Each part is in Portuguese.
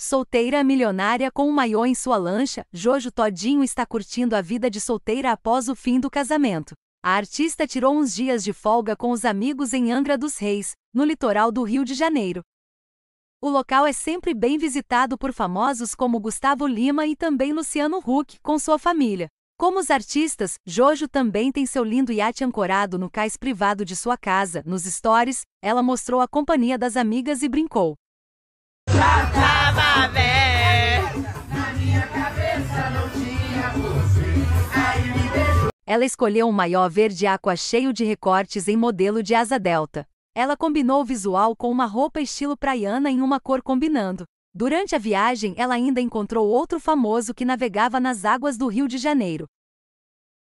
Solteira milionária com um maiô em sua lancha, Jojo Todinho está curtindo a vida de solteira após o fim do casamento. A artista tirou uns dias de folga com os amigos em Angra dos Reis, no litoral do Rio de Janeiro. O local é sempre bem visitado por famosos como Gustavo Lima e também Luciano Huck, com sua família. Como os artistas, Jojo também tem seu lindo iate ancorado no cais privado de sua casa. Nos stories, ela mostrou a companhia das amigas e brincou. Ela escolheu um maiô verde aqua cheio de recortes em modelo de asa delta. Ela combinou o visual com uma roupa estilo praiana em uma cor combinando. Durante a viagem, ela ainda encontrou outro famoso que navegava nas águas do Rio de Janeiro.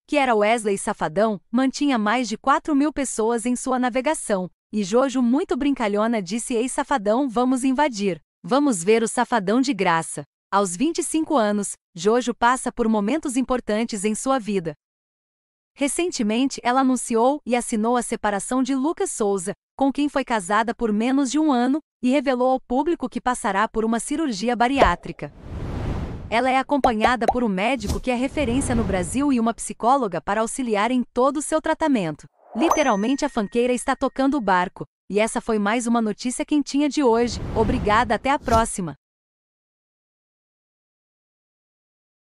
Que era Wesley Safadão, mantinha mais de 4 mil pessoas em sua navegação. E Jojo, muito brincalhona, disse: Ei, Safadão, vamos invadir. Vamos ver o Safadão de graça. Aos 25 anos, Jojo passa por momentos importantes em sua vida. Recentemente, ela anunciou e assinou a separação de Lucas Souza, com quem foi casada por menos de um ano, e revelou ao público que passará por uma cirurgia bariátrica. Ela é acompanhada por um médico que é referência no Brasil e uma psicóloga para auxiliar em todo o seu tratamento. Literalmente a fanqueira está tocando o barco. E essa foi mais uma notícia quentinha de hoje. Obrigada, até a próxima!